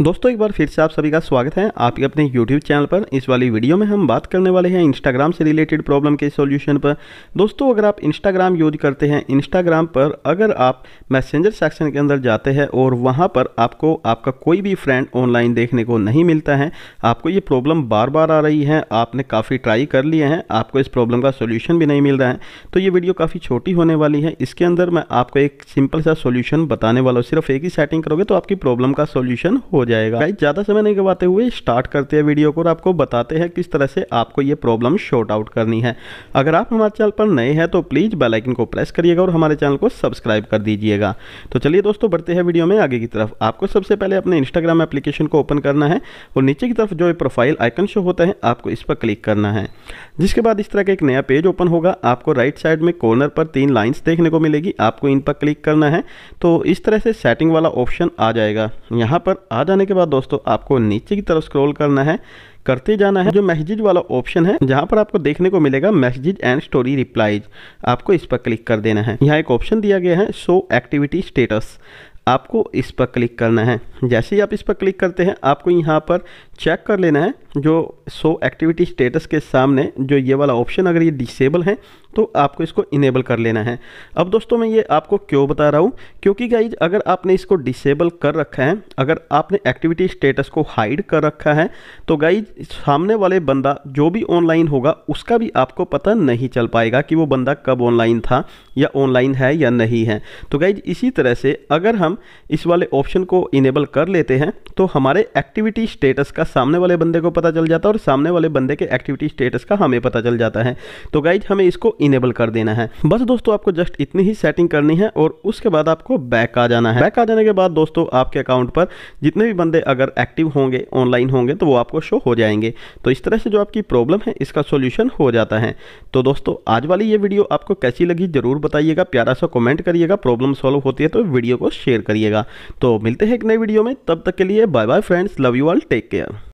दोस्तों एक बार फिर से आप सभी का स्वागत है आपके अपने YouTube चैनल पर इस वाली वीडियो में हम बात करने वाले हैं Instagram से रिलेटेड प्रॉब्लम के सॉल्यूशन पर दोस्तों अगर आप Instagram यूज करते हैं Instagram पर अगर आप मैसेंजर सेक्शन के अंदर जाते हैं और वहां पर आपको आपका कोई भी फ्रेंड ऑनलाइन देखने को नहीं मिलता है आपको ये प्रॉब्लम बार बार आ रही है आपने काफ़ी ट्राई कर लिए हैं आपको इस प्रॉब्लम का सोल्यूशन भी नहीं मिल रहा है तो ये वीडियो काफ़ी छोटी होने वाली है इसके अंदर मैं आपको एक सिंपल सा सोल्यूशन बताने वाला हूँ सिर्फ एक ही सेटिंग करोगे तो आपकी प्रॉब्लम का सोल्यूशन हो जाएगा भाई ज़्यादा समय नहीं गवाते हुए स्टार्ट करते हैं वीडियो को और आपको बताते हैं किस तरह से आपको ये प्रॉब्लम शॉर्ट आउट करनी है अगर आप हमारे चैनल पर नए हैं तो प्लीज़ बेलाइकिन को प्रेस करिएगा और हमारे चैनल को सब्सक्राइब कर दीजिएगा तो चलिए दोस्तों बढ़ते हैं वीडियो में आगे की तरफ आपको सबसे पहले अपने इंस्टाग्राम एप्लीकेशन को ओपन करना है और नीचे की तरफ जो प्रोफाइल आइकन शो होता है आपको इस पर क्लिक करना है जिसके बाद इस तरह का एक नया पेज ओपन होगा आपको राइट साइड में कॉर्नर पर तीन लाइन्स देखने को मिलेगी आपको इन पर क्लिक करना है तो इस तरह से सेटिंग वाला ऑप्शन आ जाएगा यहाँ पर आ जाने जाने के बाद दोस्तों आपको नीचे की तरफ स्क्रॉल करना है करते जाना है जो मैसेज वाला ऑप्शन है जहां पर आपको देखने को मिलेगा मैसेज एंड स्टोरी रिप्लाईज आपको इस पर क्लिक कर देना है यहाँ एक ऑप्शन दिया गया है शो एक्टिविटी स्टेटस आपको इस पर क्लिक करना है जैसे ही आप इस पर क्लिक करते हैं आपको यहाँ पर चेक कर लेना है जो सो एक्टिविटी स्टेटस के सामने जो ये वाला ऑप्शन अगर ये डिसेबल है तो आपको इसको इनेबल कर लेना है अब दोस्तों मैं ये आपको क्यों बता रहा हूँ क्योंकि गाइज अगर आपने इसको डिसेबल कर रखा है अगर आपने एक्टिविटी स्टेटस को हाइड कर रखा है तो गाइज सामने वाले बंदा जो भी ऑनलाइन होगा उसका भी आपको पता नहीं चल पाएगा कि वो बंदा कब ऑनलाइन था या ऑनलाइन है या नहीं है तो गाइज इसी तरह से अगर हम हम इस वाले ऑप्शन को इनेबल कर लेते हैं तो हमारे एक्टिविटी स्टेटस का सामने वाले बंदे को पता चल जाता है और सामने वाले बंदे के एक्टिविटी स्टेटस का हमें पता चल जाता है तो गाइज हमें इसको इनेबल कर देना है बस दोस्तों आपको जस्ट इतनी ही सेटिंग करनी है और उसके बाद आपको बैक आ जाना है बैक आ जाने के बाद दोस्तों आपके अकाउंट पर जितने भी बंदे अगर एक्टिव होंगे ऑनलाइन होंगे तो वो आपको शो हो जाएंगे तो इस तरह से जो आपकी प्रॉब्लम है इसका सोल्यूशन हो जाता है तो दोस्तों आज वाली ये वीडियो आपको कैसी लगी जरूर बताइएगा प्यारा सा कमेंट करिएगा प्रॉब्लम सॉल्व होती है तो वीडियो को शेयर करिएगा तो मिलते हैं एक नए वीडियो में तब तक के लिए bye bye friends love you all take care